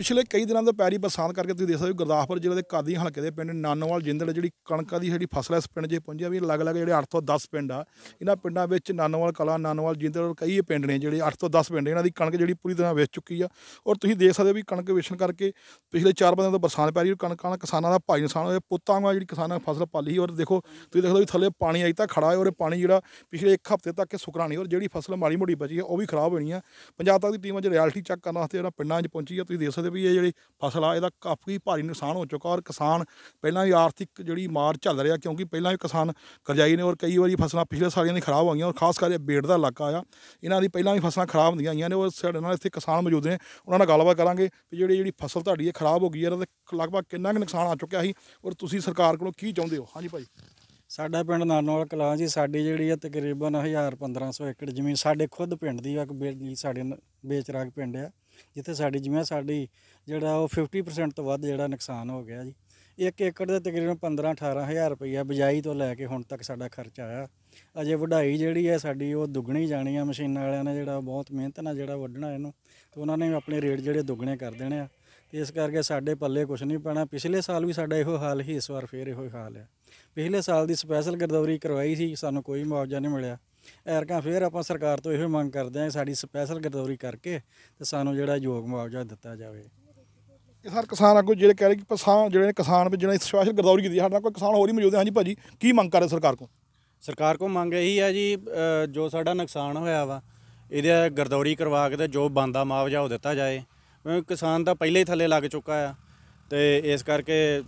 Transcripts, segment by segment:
ਪਿਛਲੇ ਕਈ ਦਿਨਾਂ ਤੋਂ ਪੈਰੀ ਬਰਸਾਤ ਕਰਕੇ ਤੁਸੀਂ ਦੇਖ ਸਕਦੇ ਹੋ ਗੁਰਦਾਸਪੁਰ ਜ਼ਿਲ੍ਹੇ ਦੇ ਕਾਦੀ ਹਲਕੇ ਦੇ ਪਿੰਡ ਨਾਨੋਵਾਲ ਜਿੰਦਲ ਜਿਹੜੀ ਕਣਕਾਂ ਦੀ ਜਿਹੜੀ ਫਸਲ ਹੈ ਇਸ ਪਿੰਡ 'ਚ ਪਹੁੰਚੀ ਆ ਵੀ ਲਗ-ਲਗ ਜਿਹੜੇ 8 ਤੋਂ 10 ਪਿੰਡ ਆ ਇਹਨਾਂ ਪਿੰਡਾਂ ਵਿੱਚ ਨਾਨੋਵਾਲ ਕਲਾ ਨਾਨੋਵਾਲ ਜਿੰਦਲ ਔਰ ਕਈ ਪਿੰਡ ਨੇ ਜਿਹੜੇ 8 ਤੋਂ 10 ਪਿੰਡ ਇਹਨਾਂ ਦੀ ਕਣਕ ਜਿਹੜੀ ਪੂਰੀ ਤਰ੍ਹਾਂ ਵੇਚ ਚੁੱਕੀ ਆ ਔਰ ਤੁਸੀਂ ਦੇਖ ਸਕਦੇ ਹੋ ਵੀ ਕਣਕ ਵੇਚਣ ਕਰਕੇ ਪਿਛਲੇ 4 ਦਿਨਾਂ ਤੋਂ ਬਰਸਾਤ ਪੈ ਰਹੀ ਔਰ ਕਣਕਾਂ ਦਾ ਕਿਸਾਨਾਂ ਦਾ ਭਾਈ ਨੁਕਸਾਨ ਹੋਇਆ ਪੁੱਤਾਂ ਵਾਂ ਜਿਹੜੀ ਕਿਸਾਨਾਂ ਨੇ ਫਸਲ ਪਾਲੀ ਔਰ ਦੇਖੋ ਤੁਸੀਂ ਦੇਖ ਲਓ ਵੀ ਥੱਲੇ ਪਾਣੀ ਆਈ ਤਾਂ ਖੜਾ ਹੈ ਔਰ ਪਾਣੀ ਜਿਹੜਾ ਪਿਛਲੇ 1 ਹਫ਼ਤੇ ਤੱਕ ਸੁਕਣਾ ਨਹੀਂ ਔਰ ਜਿਹੜੀ ਫਸਲ ਮਾੜੀ ਮੋੜੀ ਬਚੀ ਹੈ ਉਹ ਵੀ ਖਰਾਬ ਹੋਣੀ ਆ ਪੰਜਾਬ ਤੱਕ ਦੀ ਟੀਮਾਂ 'ਚ ਰਿਐਲਿਟੀ ਚੈੱਕ ਕਰਨ ਵਾਸਤੇ ਜਿਹੜਾ ਪਿੰਡਾਂ 'ਚ ਪਹੁੰਚੀ ਆ ਤੁਸੀਂ ਦੇਖ ਸਕਦੇ ਕਹਿੰਦੇ ਵੀ ਇਹ ਜਿਹੜੀ ਫਸਲ ਆ ਇਹਦਾ ਕਾਫੀ ਭਾਰੀ ਨੁਕਸਾਨ ਹੋ ਚੁੱਕਾ ਔਰ ਕਿਸਾਨ ਪਹਿਲਾਂ ਵੀ ਆਰਥਿਕ ਜਿਹੜੀ ਮਾਰ ਝੱਲ ਰਿਹਾ ਕਿਉਂਕਿ ਪਹਿਲਾਂ ਵੀ ਕਿਸਾਨ ਕਰਜ਼ਾਈ ਨੇ ਔਰ ਕਈ ਵਾਰੀ ਫਸਲਾਂ ਪਿਛਲੇ ਸਾਲਿਆਂ ਦੀ ਖਰਾਬ ਹੋ ਗਈਆਂ ਔਰ ਖਾਸ ਕਰਕੇ ਬੇੜ ਦਾ ਇਲਾਕਾ ਆ ਇਹਨਾਂ ਦੀ ਪਹਿਲਾਂ ਵੀ ਫਸਲਾਂ ਖਰਾਬ ਹੁੰਦੀਆਂ ਆਈਆਂ ਨੇ ਔਰ ਸਾਡੇ ਨਾਲ ਇੱਥੇ ਕਿਸਾਨ ਮੌਜੂਦ ਨੇ ਉਹਨਾਂ ਨਾਲ ਗੱਲਬਾਤ ਕਰਾਂਗੇ ਕਿ ਜਿਹੜੀ ਜਿਹੜੀ ਫਸਲ ਤੁਹਾਡੀ ਇਹ ਖਰਾਬ ਹੋ ਗਈ ਹੈ ਇਹਦਾ ਲਗਭਗ ਕਿੰਨਾ ਕੁ ਨੁਕਸਾਨ ਆ ਚੁੱਕਿਆ ਸੀ ਔਰ ਤੁਸੀਂ ਸਰਕਾਰ ਕੋਲੋਂ ਕੀ ਚਾਹੁੰਦੇ ਹੋ ਹਾਂਜੀ ਭਾਈ ਸਾਡਾ ਪਿੰਡ ਨਾਨੋਵਾਲ ਕਲਾਂ ਜੀ ਸਾਡੀ ਜਿਹੜੀ ਆ ਤਕਰੀਬਨ 1000 1500 ਏਕੜ ਜ਼ਮੀਨ ਸਾਡੇ ਖੁਦ ਪਿੰਡ ਦੀ ਆ ਕਿ ਸਾਡੇ ਬੇਚਰਾਗ ਪਿੰਡ ਆ ਜਿੱਥੇ ਸਾਡੀ ਜਿਵੇਂ ਸਾਡੀ ਜਿਹੜਾ ਉਹ 50% ਤੋਂ ਵੱਧ ਜਿਹੜਾ ਨੁਕਸਾਨ ਹੋ ਗਿਆ ਜੀ ਇੱਕ ਏਕੜ ਦੇ ਤਕਰੀਬਨ 15 18000 ਰੁਪਈਆ ਬਜਾਈ ਤੋਂ ਲੈ ਕੇ ਹੁਣ ਤੱਕ ਸਾਡਾ ਖਰਚ ਆਇਆ ਅਜੇ ਵਢਾਈ ਜਿਹੜੀ ਹੈ ਸਾਡੀ ਉਹ ਦੁੱਗਣੀ ਜਾਣੀ ਆ ਮਸ਼ੀਨਾਂ ਵਾਲਿਆਂ ਨੇ ਜਿਹੜਾ ਬਹੁਤ ਮਿਹਨਤ ਨਾਲ ਜਿਹੜਾ ਵੱਢਣਾ ਇਹਨੂੰ ਤੇ ਉਹਨਾਂ ਨੇ ਆਪਣੇ ਰੇਟ ਜਿਹੜੇ ਦੁੱਗਣੇ ਕਰ ਦੇਣੇ ਆ ਤੇ ਇਸ ਕਰਕੇ ਸਾਡੇ ਪੱਲੇ ਕੁਝ ਨਹੀਂ ਪੈਣਾ ਪਿਛਲੇ ਸਾਲ ਵੀ ਸਾਡਾ ਇਹੋ ਹਾਲ ਹੀ ਇਸ ਵਾਰ ਫੇਰ ਇਹੋ ਹਾਲ ਹੈ ਪਿਛਲੇ ਸਾਲ ਦੀ ਸਪੈਸ਼ਲ ਗਰਦੌਰੀ ਕਰਵਾਈ ਸੀ ਸਾਨੂੰ ਕੋਈ ਮੁਆਵਜ਼ਾ ਨਹੀਂ ਮਿਲਿਆ ਐਰਕਾਂ ਫੇਰ ਆਪਾਂ ਸਰਕਾਰ ਤੋਂ ਇਹੋ ਮੰਗ ਕਰਦੇ ਆਂ ਸਾਡੀ ਸਪੈਸ਼ਲ ਗਰਦੌਰੀ ਕਰਕੇ ਤੇ ਸਾਨੂੰ ਜਿਹੜਾ ਯੋਗ ਮੁਆਵਜ਼ਾ ਦਿੱਤਾ ਜਾਵੇ ਇਹ ਸਰ ਕਿਸਾਨ ਆਗੂ ਜਿਹੜੇ ਕਹਿ ਰਹੇ ਕਿ ਕਿਸਾਨ ਜਿਹੜੇ ਕਿਸਾਨ ਵਿੱਚ ਜਿਹੜਾ ਸਪੈਸ਼ਲ ਗਰਦੌਰੀ ਕੀਤੀ ਸਾਡੇ ਕੋਈ ਕਿਸਾਨ ਹੋਰ ਹੀ ਮੌਜੂਦ ਹੈ ਹਾਂਜੀ ਭਾਜੀ ਕੀ ਮੰਗ ਕਰ ਰਹੇ ਸਰਕਾਰ ਕੋ ਸਰਕਾਰ ਕੋ ਮੰਗ ਇਹੀ ਹੈ ਜੀ ਜੋ ਸਾਡਾ ਨੁਕਸਾਨ ਹੋਇਆ ਵਾ ਇਹਦੇ ਗਰਦੌਰੀ ਕਰਵਾ ਕੇ ਤੇ ਜੋ ਬੰਦਾ ਮੁਆਵਜ਼ਾ ਉਹ ਦਿੱਤਾ ਜਾਏ ਕਿਸਾਨ ਤਾਂ ਪਹਿਲੇ ਹੀ ਥੱਲੇ ਲੱਗ ਚੁੱਕਾ ਆ ਤੇ ਇਸ ਕਰਕੇ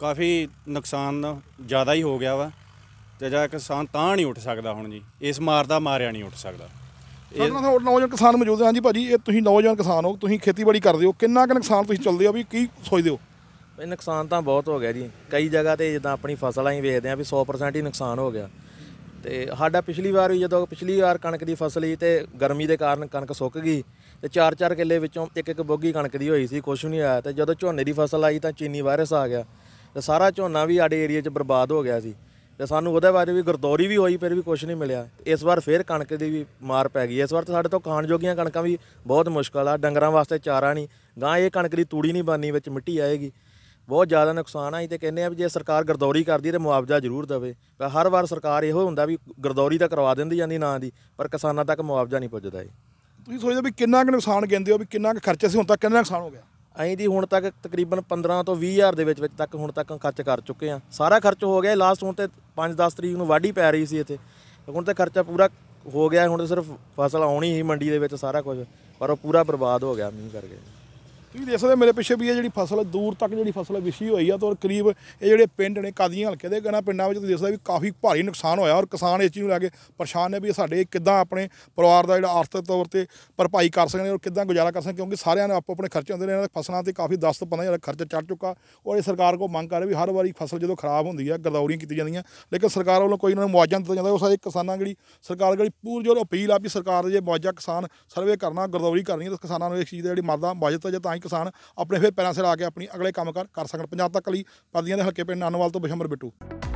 ਕਾਫੀ ਨੁਕਸਾਨ ਜ਼ਿਆਦਾ ਹੀ ਹੋ ਗਿਆ ਵਾ ਤੇ ਜਾ ਕਿਸਾਨ ਤਾਂ ਨਹੀਂ ਉੱਠ ਸਕਦਾ ਹੁਣ ਜੀ ਇਸ ਮਾਰ ਦਾ ਮਾਰਿਆ ਨਹੀਂ ਉੱਠ ਸਕਦਾ ਸਾਡੇ ਨਾਲ ਨੌਜਵਾਨ ਕਿਸਾਨ ਮੌਜੂਦ ਹਾਂ ਜੀ ਭਾਜੀ ਇਹ ਤੁਸੀਂ ਨੌਜਵਾਨ ਕਿਸਾਨ ਹੋ ਤੁਸੀਂ ਖੇਤੀਬਾੜੀ ਕਰਦੇ ਹੋ ਕਿੰਨਾ ਕੁ ਨੁਕਸਾਨ ਤੁਸੀਂ ਚੱਲਦੇ ਹੋ ਵੀ ਕੀ ਸੋਚਦੇ ਹੋ ਇਹ ਨੁਕਸਾਨ ਤਾਂ ਬਹੁਤ ਹੋ ਗਿਆ ਜੀ ਕਈ ਜਗ੍ਹਾ ਤੇ ਜਦੋਂ ਆਪਣੀ ਫਸਲਾਂ ਹੀ ਵੇਖਦੇ ਆ ਵੀ 100% ਹੀ ਨੁਕਸਾਨ ਹੋ ਗਿਆ ਤੇ ਸਾਡਾ ਪਿਛਲੀ ਵਾਰ ਵੀ ਜਦੋਂ ਪਿਛਲੀ ਵਾਰ ਕਣਕ ਦੀ ਫਸਲ ਹੀ ਤੇ ਗਰਮੀ ਦੇ ਕਾਰਨ ਕਣਕ ਸੁੱਕ ਗਈ ਤੇ 4-4 ਕਿੱਲੇ ਵਿੱਚੋਂ ਇੱਕ ਇੱਕ ਬੋਗੀ ਕਣਕ ਦੀ ਹੋਈ ਸੀ ਕੁਝ ਨਹੀਂ ਆਇਆ ਤੇ ਜਦੋਂ ਝੋਨੇ ਦੀ ਫਸਲ ਆਈ ਤਾਂ ਚੀਨੀ ਵਾਇਰਸ ਆ ਗਿਆ ਤੇ ਸਾਰਾ ਝੋਨਾ ਵੀ ਸਾਡੇ ਏਰੀਆ 'ਚ ਬਰਬਾਦ ਹੋ ਗਿਆ ਸੀ ਤੇ ਸਾਨੂੰ ਉਹਦੇ ਬਾਰੇ ਵੀ ਗਰਦੌਰੀ ਵੀ ਹੋਈ ਫਿਰ ਵੀ ਕੁਝ ਨਹੀਂ ਮਿਲਿਆ ਇਸ ਵਾਰ ਫੇਰ ਕਣਕ ਦੀ ਵੀ ਮਾਰ ਪੈ ਗਈ ਇਸ ਵਾਰ ਤਾਂ ਸਾਡੇ ਤੋਂ ਖਾਣ ਜੋਗੀਆਂ ਕਣਕਾਂ ਵੀ ਬਹੁਤ ਮੁਸ਼ਕਲ ਆ ਡੰਗਰਾਂ ਵਾਸਤੇ ਚਾਰਾ ਨਹੀਂ ਗਾਂ ਇਹ ਕਣਕ ਦੀ ਤੂੜੀ ਨਹੀਂ ਬਾਨੀ ਵਿੱਚ ਮਿੱਟੀ ਆਏਗੀ ਬਹੁਤ ਜ਼ਿਆਦਾ ਨੁਕਸਾਨ ਆਈ ਤੇ ਕਹਿੰਦੇ ਆ ਵੀ ਜੇ ਸਰਕਾਰ ਗਰਦੌਰੀ ਕਰਦੀ ਤੇ ਮੁਆਵਜ਼ਾ ਜ਼ਰੂਰ ਦੇਵੇ ਪਰ ਹਰ ਵਾਰ ਸਰਕਾਰ ਇਹੋ ਹੁੰਦਾ ਵੀ ਗਰਦੌਰੀ ਤਾਂ ਕਰਵਾ ਦਿੰਦੀ ਜਾਂਦੀ ਨਾਂ ਦੀ ਪਰ ਕਿਸਾਨਾਂ ਤੱਕ ਮੁਆਵਜ਼ਾ ਨਹੀਂ ਪੁੱਜਦਾ ਇਹ ਤੁਸੀਂ ਸੋਚਦੇ ਵੀ ਕਿੰਨਾ ਕੁ ਨੁਕਸਾਨ ਗਿੰਦੇ ਹੋ ਵੀ ਕਿੰਨਾ ਕੁ ਖਰਚਾ ਸੀ ਹੁਣ ਤੱਕ ਕਿੰਨਾ ਨੁਕਸਾਨ ਹੋ ਗਿਆ ਅਸੀਂ ਦੀ ਹੁਣ ਤੱਕ ਤਕਰੀਬਨ 15 ਤੋਂ 20000 ਦੇ ਵਿੱਚ ਵਿੱਚ ਤੱਕ ਹੁਣ ਤੱਕ ਖਰਚ ਕਰ ਚੁੱਕੇ ਆ ਸਾਰਾ ਖਰਚ ਹੋ ਗਿਆ ਲਾਸਟ ਹੁਣ ਤੇ 5-10 ਤਰੀਕ ਨੂੰ ਵਾਢੀ ਪੈ ਰਹੀ ਸੀ ਇੱਥੇ ਹੁਣ ਤੇ ਖਰਚਾ ਪੂਰਾ ਹੋ ਗਿਆ ਹੁਣ ਸਿਰਫ ਫਸਲ ਆਉਣੀ ਹੀ ਮੰਡੀ ਦੇ ਵਿੱਚ ਸਾਰਾ ਕੁਝ ਪਰ ਉਹ ਪੂਰਾ ਬਰਬਾਦ ਹੋ ਗਿਆ ਮੀਂਹ ਕਰਕੇ ਤੁਸੀਂ ਦੇਖ ਸਕਦੇ ਮੇਰੇ ਪਿੱਛੇ ਵੀ ਇਹ ਜਿਹੜੀ ਫਸਲ ਦੂਰ ਤੱਕ ਜਿਹੜੀ ਫਸਲ ਵਿਛੀ ਹੋਈ ਆ ਤੇ ਔਰ ਕਰੀਬ ਇਹ ਜਿਹੜੇ ਪਿੰਡ ਨੇ ਕਾਦੀਆਂ ਹਲਕੇ ਦੇ ਗਣਾ ਪਿੰਡਾਂ ਵਿੱਚ ਤੁਸੀਂ ਦੇਖ ਸਕਦੇ ਵੀ ਕਾਫੀ ਭਾਰੀ ਨੁਕਸਾਨ ਹੋਇਆ ਔਰ ਕਿਸਾਨ ਇਸ ਚੀਜ਼ ਨੂੰ ਲੈ ਕੇ ਪਰੇਸ਼ਾਨ ਨੇ ਵੀ ਸਾਡੇ ਕਿੱਦਾਂ ਆਪਣੇ ਪਰਿਵਾਰ ਦਾ ਜਿਹੜਾ ਆਰਥਿਕ ਤੌਰ ਤੇ ਭਰਪਾਈ ਕਰ ਸਕਣਗੇ ਔਰ ਕਿੱਦਾਂ ਗੁਜ਼ਾਰਾ ਕਰ ਸਕਣਗੇ ਕਿਉਂਕਿ ਸਾਰਿਆਂ ਨੇ ਆਪੋ ਆਪਣੇ ਖਰਚੇ ਹੁੰਦੇ ਨੇ ਇਹਨਾਂ ਦੇ ਫਸਲਾਂ ਤੇ ਕਾਫੀ 10 ਤੋਂ 15 ਹਜ਼ਾਰ ਖਰਚਾ ਚੜ ਚੁੱਕਾ ਔਰ ਇਹ ਸਰਕਾਰ ਕੋ ਮੰਗ ਕਰ ਰਹੀ ਵੀ ਹਰ ਵਾਰੀ ਫਸਲ ਜਦੋਂ ਖਰਾਬ ਹੁੰਦੀ ਆ ਗਰਦੌਰੀਆਂ ਕੀਤੀ ਜਾਂਦੀਆਂ ਲੇਕਿਨ ਸਰਕਾਰ ਵੱਲੋਂ ਕੋਈ ਇਹਨਾਂ ਨੂੰ ਮੁਆਵਜ਼ਾ ਦਿੱਤਾ ਜਾਂਦਾ ਉਹ ਸਾਰੇ ਕਿਸਾਨਾਂ ਜਿਹੜੀ ਸਰਕਾਰ ਜਿਹੜੀ ਪੂਰ ਜੋਰ ਅਪੀਲ ਆ ਵੀ ਸਰਕਾਰ ਜੇ ਮੁਆਵਜ਼ਾ ਕਿਸਾਨ ਸਰਵੇ ਕਰਨਾ ਗਰਦੌਰੀ ਕਰਨੀ ਤਾਂ ਕਿਸਾਨਾਂ ਨੂੰ ਚੀਜ਼ ਜਿਹੜੀ ਮਰਦਾ ਜਾਂ ਤਾਂ ਹੀ ਕਿਸਾਨ ਆਪਣੇ ਫਿਰ ਪੈਰਾਂ ਸਿਰ ਆ ਕੇ ਆਪਣੀ ਅਗਲੇ ਕੰਮ ਕਰ ਸਕਣ ਪੰਜਾਬ ਤੱਕ ਲਈ ਪਰਦੀਆਂ ਦੇ ਹਲਕੇ ਪਿੰਡ ਨਾਨੋਵਾਲ ਤੋਂ ਬਸ਼ਮਰ ਬਿੱਟੂ